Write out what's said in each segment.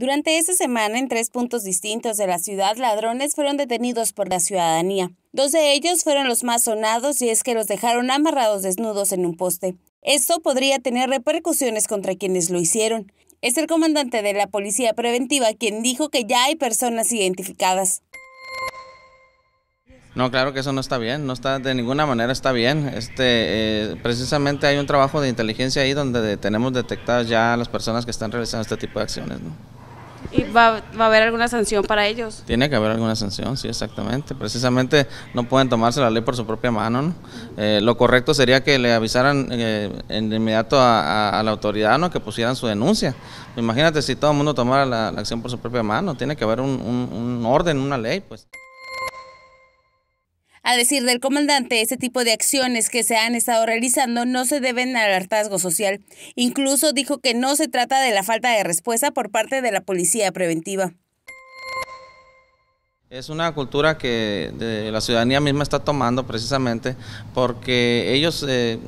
Durante esa semana, en tres puntos distintos de la ciudad, ladrones fueron detenidos por la ciudadanía. Dos de ellos fueron los más sonados y es que los dejaron amarrados desnudos en un poste. Esto podría tener repercusiones contra quienes lo hicieron. Es el comandante de la Policía Preventiva quien dijo que ya hay personas identificadas. No, claro que eso no está bien, no está de ninguna manera está bien. Este, eh, precisamente hay un trabajo de inteligencia ahí donde tenemos detectadas ya las personas que están realizando este tipo de acciones. ¿no? ¿Y va, a haber alguna sanción para ellos? Tiene que haber alguna sanción, sí, exactamente. Precisamente no pueden tomarse la ley por su propia mano. Eh, lo correcto sería que le avisaran eh, en inmediato a, la autoridad ¿no? que pusieran su denuncia. Imagínate si todo el mundo tomara la, acción por su propia mano. Tiene que haber un, un orden, una ley. pues. A decir del comandante, este tipo de acciones que se han estado realizando no se deben al hartazgo social. Incluso dijo que no se trata de la falta de respuesta por parte de la policía preventiva. Es una cultura que la ciudadanía misma está tomando precisamente porque ellos eh,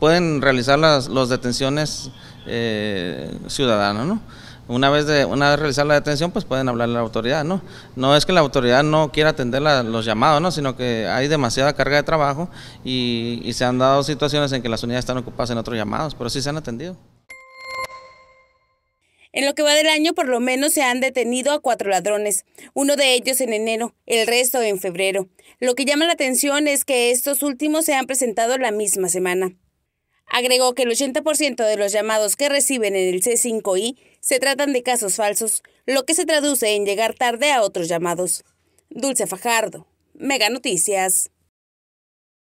pueden realizar las detenciones eh, ciudadanas, ¿no? una vez de una vez realizar la detención pues pueden hablar a la autoridad no no es que la autoridad no quiera atender los llamados no sino que hay demasiada carga de trabajo y, y se han dado situaciones en que las unidades están ocupadas en otros llamados pero sí se han atendido en lo que va del año, por lo menos se han detenido a cuatro ladrones, uno de ellos en enero, el resto en febrero. Lo que llama la atención es que estos últimos se han presentado la misma semana. Agregó que el 80% de los llamados que reciben en el C5I se tratan de casos falsos, lo que se traduce en llegar tarde a otros llamados. Dulce Fajardo, Mega Noticias.